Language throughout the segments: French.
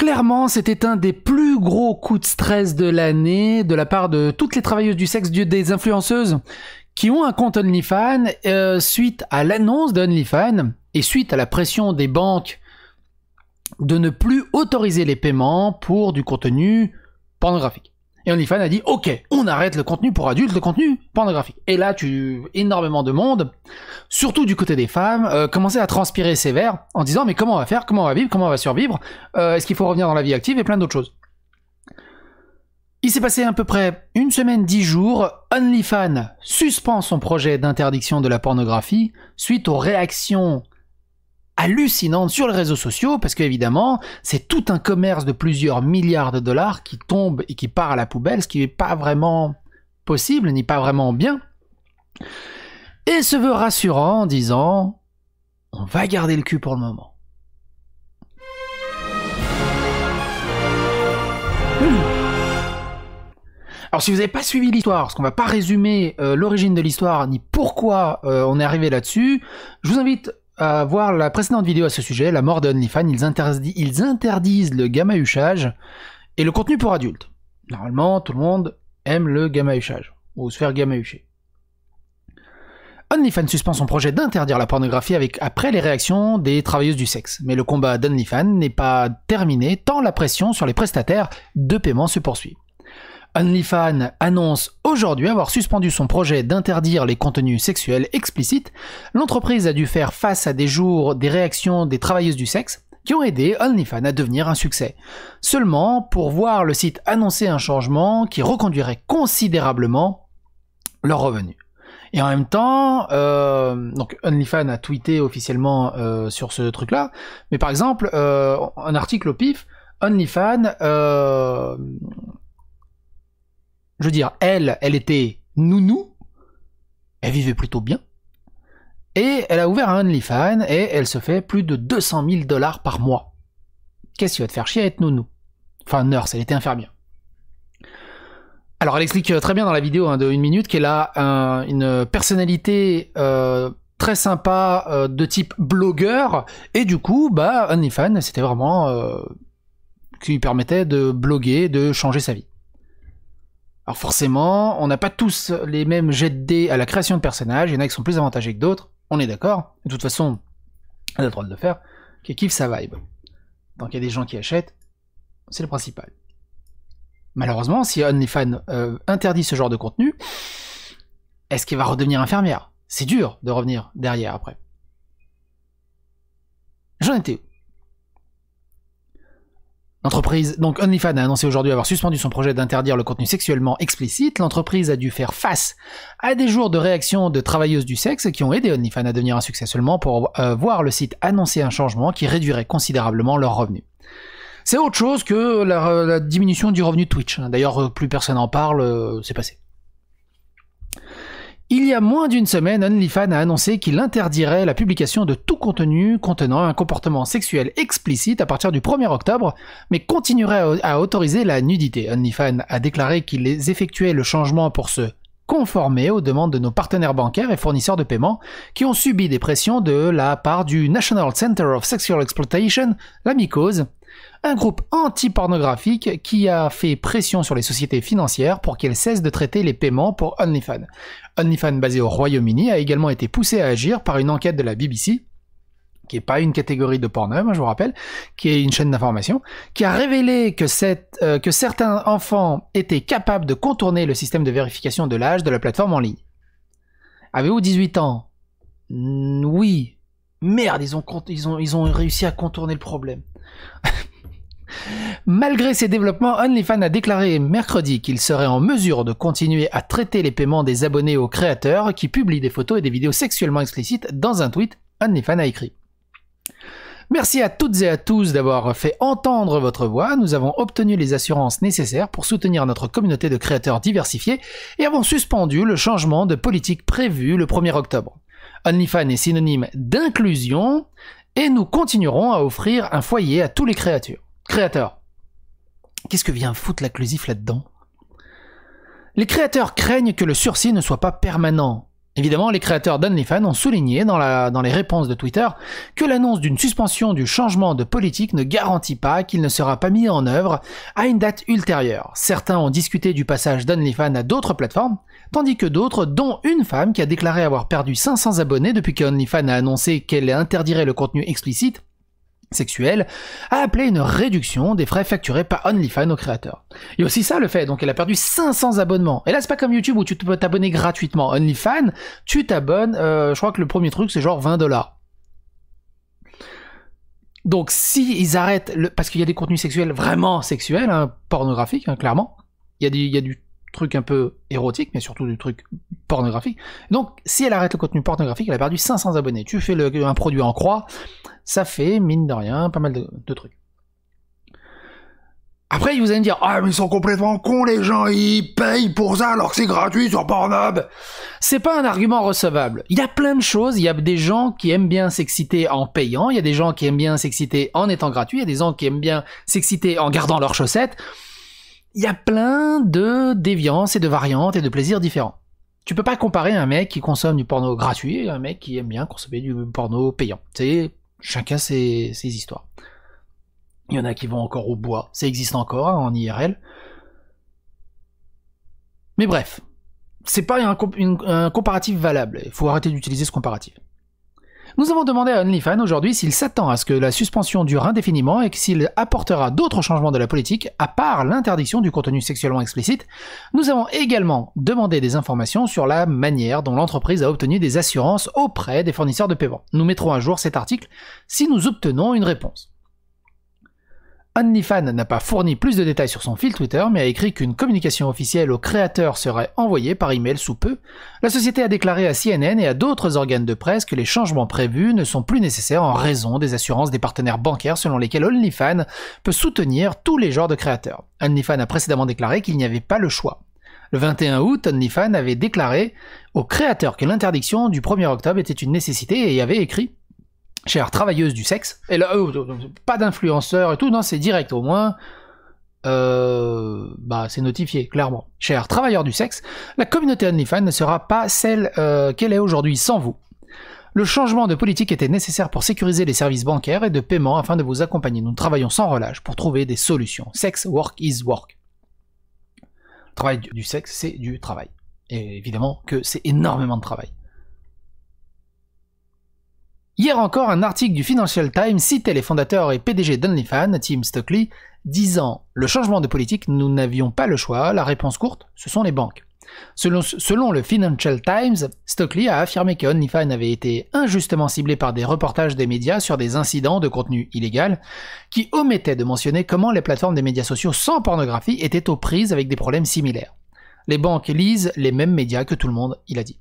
Clairement, c'était un des plus gros coups de stress de l'année de la part de toutes les travailleuses du sexe, des influenceuses qui ont un compte OnlyFans euh, suite à l'annonce d'OnlyFans et suite à la pression des banques de ne plus autoriser les paiements pour du contenu pornographique. Et OnlyFans a dit ok, on arrête le contenu pour adultes, le contenu pornographique. Et là, tu énormément de monde, surtout du côté des femmes, euh, commençait à transpirer sévère en disant mais comment on va faire, comment on va vivre, comment on va survivre, euh, est-ce qu'il faut revenir dans la vie active et plein d'autres choses. Il s'est passé à peu près une semaine, dix jours, OnlyFans suspend son projet d'interdiction de la pornographie suite aux réactions hallucinante sur les réseaux sociaux parce que qu'évidemment, c'est tout un commerce de plusieurs milliards de dollars qui tombe et qui part à la poubelle, ce qui n'est pas vraiment possible ni pas vraiment bien. Et se veut rassurant en disant on va garder le cul pour le moment. Hmm. Alors si vous n'avez pas suivi l'histoire, parce qu'on va pas résumer euh, l'origine de l'histoire ni pourquoi euh, on est arrivé là-dessus, je vous invite à voir la précédente vidéo à ce sujet, la mort de ils, ils interdisent le gamahuchage et le contenu pour adultes. Normalement, tout le monde aime le gamahuchage, ou se faire gamahucher. OnlyFan suspend son projet d'interdire la pornographie avec, après les réactions des travailleuses du sexe. Mais le combat d'OnlyFans n'est pas terminé tant la pression sur les prestataires de paiement se poursuit. OnlyFans annonce aujourd'hui avoir suspendu son projet d'interdire les contenus sexuels explicites. L'entreprise a dû faire face à des jours des réactions des travailleuses du sexe qui ont aidé OnlyFans à devenir un succès. Seulement, pour voir le site annoncer un changement qui reconduirait considérablement leurs revenus. Et en même temps, euh, donc OnlyFans a tweeté officiellement euh, sur ce truc-là, mais par exemple, euh, un article au pif, OnlyFans euh, je veux dire, elle, elle était nounou, elle vivait plutôt bien, et elle a ouvert un OnlyFans et elle se fait plus de 200 000 dollars par mois. Qu'est-ce qui va te faire chier à être nounou Enfin, nurse, elle était infirmière. Alors, elle explique euh, très bien dans la vidéo hein, de une minute qu'elle a une personnalité euh, très sympa euh, de type blogueur, et du coup, bah, OnlyFans, c'était vraiment qui lui permettait de bloguer, de changer sa vie. Alors forcément, on n'a pas tous les mêmes jets de dés à la création de personnages, il y en a qui sont plus avantagés que d'autres, on est d'accord, de toute façon, on a le droit de le faire, qui kiffe sa vibe. Donc il y a des gens qui achètent, c'est le principal. Malheureusement, si OnlyFans euh, interdit ce genre de contenu, est-ce qu'il va redevenir infirmière C'est dur de revenir derrière après. J'en étais où donc OnlyFans a annoncé aujourd'hui avoir suspendu son projet d'interdire le contenu sexuellement explicite. L'entreprise a dû faire face à des jours de réaction de travailleuses du sexe qui ont aidé OnlyFans à devenir un succès seulement pour euh, voir le site annoncer un changement qui réduirait considérablement leurs revenus. C'est autre chose que la, diminution du revenu Twitch. Hein. D'ailleurs, euh, plus personne n'en parle, euh, c'est passé. Il y a moins d'une semaine, OnlyFans a annoncé qu'il interdirait la publication de tout contenu contenant un comportement sexuel explicite à partir du 1er octobre, mais continuerait à autoriser la nudité. OnlyFans a déclaré qu'il effectuait le changement pour se conformer aux demandes de nos partenaires bancaires et fournisseurs de paiement qui ont subi des pressions de la part du National Center of Sexual Exploitation, la un groupe anti-pornographique qui a fait pression sur les sociétés financières pour qu'elles cessent de traiter les paiements pour OnlyFans. OnlyFans basé au Royaume-Uni a également été poussé à agir par une enquête de la BBC qui n'est pas une catégorie de porno, hein, je vous rappelle, qui est une chaîne d'information, qui a révélé euh, que, certains enfants étaient capables de contourner le système de vérification de l'âge de la plateforme en ligne. Avez-vous 18 ans Oui. Merde, ils ont réussi à contourner le problème. Malgré ces développements, OnlyFans a déclaré mercredi qu'il serait en mesure de continuer à traiter les paiements des abonnés aux créateurs qui publient des photos et des vidéos sexuellement explicites dans un tweet, OnlyFans a écrit. Merci à toutes et à tous d'avoir fait entendre votre voix. Nous avons obtenu les assurances nécessaires pour soutenir notre communauté de créateurs diversifiés et avons suspendu le changement de politique prévu le 1er octobre. OnlyFans est synonyme d'inclusion et nous continuerons à offrir un foyer à tous les créatures. créateurs. Qu'est-ce que vient foutre l'acclusif là-dedans Les créateurs craignent que le sursis ne soit pas permanent. Évidemment, les créateurs d'OnlyFans ont souligné dans, dans les réponses de Twitter que l'annonce d'une suspension du changement de politique ne garantit pas qu'il ne sera pas mis en œuvre à une date ultérieure. Certains ont discuté du passage d'OnlyFans à d'autres plateformes, tandis que d'autres, dont une femme qui a déclaré avoir perdu 500 abonnés depuis que qu'OnlyFans a annoncé qu'elle interdirait le contenu explicite, sexuel, a appelé une réduction des frais facturés par OnlyFans aux créateurs. Et aussi ça le fait, donc elle a perdu 500 abonnements. Et là c'est pas comme YouTube où tu peux t'abonner gratuitement. OnlyFans, tu t'abonnes, euh, je crois que le premier truc c'est genre 20 dollars. Donc si ils arrêtent, le... parce qu'il y a des contenus sexuels vraiment sexuels, hein, pornographiques hein, clairement, il y a du truc un peu érotique, mais surtout du truc pornographique. Donc, si elle arrête le contenu pornographique, elle a perdu 500 abonnés. Tu fais le, un produit en croix, ça fait, mine de rien, pas mal de, trucs. Après, vous allez me dire, ah, mais ils sont complètement cons, les gens, ils payent pour ça alors que c'est gratuit sur Pornhub. C'est pas un argument recevable. Il y a plein de choses. Il y a des gens qui aiment bien s'exciter en payant. Il y a des gens qui aiment bien s'exciter en étant gratuit. Il y a des gens qui aiment bien s'exciter en gardant leurs chaussettes il y a plein de déviances et de variantes et de plaisirs différents. Tu peux pas comparer un mec qui consomme du porno gratuit à un mec qui aime bien consommer du porno payant. C'est chacun ses, histoires. Il y en a qui vont encore au bois, ça existe encore hein, en IRL. Mais bref, c'est pas un comparatif valable. Il faut arrêter d'utiliser ce comparatif. Nous avons demandé à OnlyFans aujourd'hui s'il s'attend à ce que la suspension dure indéfiniment et s'il apportera d'autres changements de la politique à part l'interdiction du contenu sexuellement explicite. Nous avons également demandé des informations sur la manière dont l'entreprise a obtenu des assurances auprès des fournisseurs de paiement. Nous mettrons à jour cet article si nous obtenons une réponse. OnlyFan n'a pas fourni plus de détails sur son fil Twitter, mais a écrit qu'une communication officielle aux créateurs serait envoyée par email sous peu. La société a déclaré à CNN et à d'autres organes de presse que les changements prévus ne sont plus nécessaires en raison des assurances des partenaires bancaires selon lesquels OnlyFan peut soutenir tous les genres de créateurs. OnlyFan a précédemment déclaré qu'il n'y avait pas le choix. Le 21 août, OnlyFan avait déclaré aux créateurs que l'interdiction du 1er octobre était une nécessité et y avait écrit Chères travailleuses du sexe, et là, oh, oh, oh, pas d'influenceurs et tout, non, c'est direct au moins. Euh, bah, c'est notifié, clairement. Chers travailleurs du sexe, la communauté OnlyFans ne sera pas celle euh, qu'elle est aujourd'hui sans vous. Le changement de politique était nécessaire pour sécuriser les services bancaires et de paiement afin de vous accompagner. Nous travaillons sans relâche pour trouver des solutions. Sex work is work. Le travail du sexe, c'est du travail. Et évidemment que c'est énormément de travail. Hier encore, un article du Financial Times citait les fondateurs et PDG d'OnlyFans, Tim Stockley, disant Le changement de politique, nous n'avions pas le choix, la réponse courte, ce sont les banques. Selon, le Financial Times, Stockley a affirmé que avait été injustement ciblé par des reportages des médias sur des incidents de contenu illégal qui omettaient de mentionner comment les plateformes des médias sociaux sans pornographie étaient aux prises avec des problèmes similaires. Les banques lisent les mêmes médias que tout le monde, il a dit.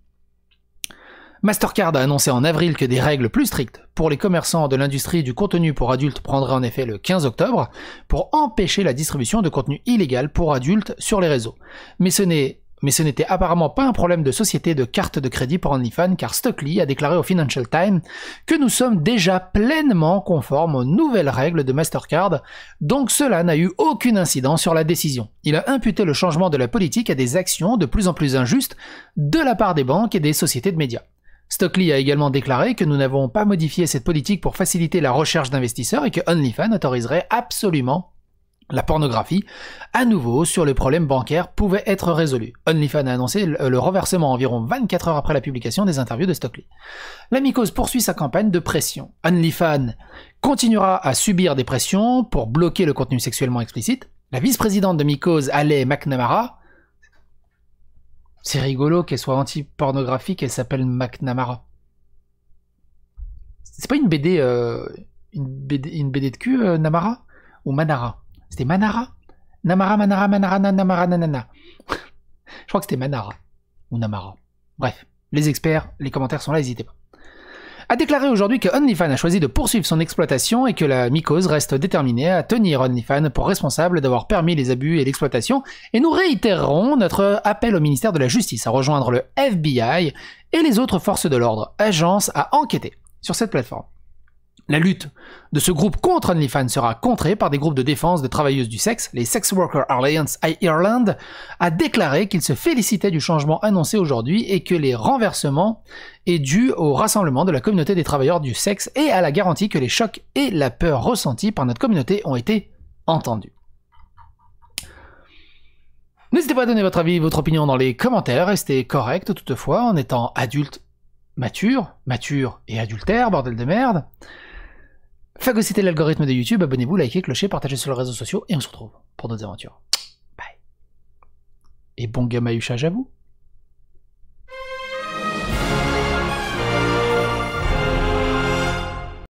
Mastercard a annoncé en avril que des règles plus strictes pour les commerçants de l'industrie du contenu pour adultes prendraient en effet le 15 octobre pour empêcher la distribution de contenu illégal pour adultes sur les réseaux. Mais ce n'est ce n'était apparemment pas un problème de société de carte de crédit pour OnlyFans car Stockley a déclaré au Financial Times que nous sommes déjà pleinement conformes aux nouvelles règles de Mastercard, donc cela n'a eu aucune incidence sur la décision. Il a imputé le changement de la politique à des actions de plus en plus injustes de la part des banques et des sociétés de médias. Stockley a également déclaré que nous n'avons pas modifié cette politique pour faciliter la recherche d'investisseurs et que OnlyFans autoriserait absolument la pornographie, à nouveau sur le problème bancaire, pouvait être résolu. OnlyFans a annoncé le reversement environ 24 heures après la publication des interviews de Stockley. La mycose poursuit sa campagne de pression. OnlyFans continuera à subir des pressions pour bloquer le contenu sexuellement explicite. La vice-présidente de Mycose, Alley McNamara, c'est rigolo qu'elle soit anti-pornographique, elle s'appelle McNamara. C'est pas une BD, euh, une BD, une BD de cul, euh, Namara Ou Manara C'était Manara Namara, Manara, Manara, Namara, Nanana. Je crois que c'était Manara. Ou Namara. Bref, les experts, les commentaires sont là, n'hésitez pas a déclaré aujourd'hui que OnlyFans a choisi de poursuivre son exploitation et que la mycose reste déterminée à tenir OnlyFans pour responsable d'avoir permis les abus et l'exploitation, et nous réitérerons notre appel au ministère de la Justice à rejoindre le FBI et les autres forces de l'ordre, agences, à enquêter sur cette plateforme. La lutte de ce groupe contre OnlyFans sera contrée par des groupes de défense de travailleuses du sexe. Les Sex Worker Alliance Ireland a déclaré qu'il se félicitait du changement annoncé aujourd'hui et que les renversements est dû au rassemblement de la communauté des travailleurs du sexe et à la garantie que les chocs et la peur ressentis par notre communauté ont été entendus. N'hésitez pas à donner votre avis, votre opinion dans les commentaires, restez correct toutefois en étant adulte mature, mature et adultère, bordel de merde. Phagocytez l'algorithme de YouTube, abonnez-vous, likez, clochez, partagez sur les réseaux sociaux et on se retrouve pour d'autres aventures. Bye. Et bon gamme à vous.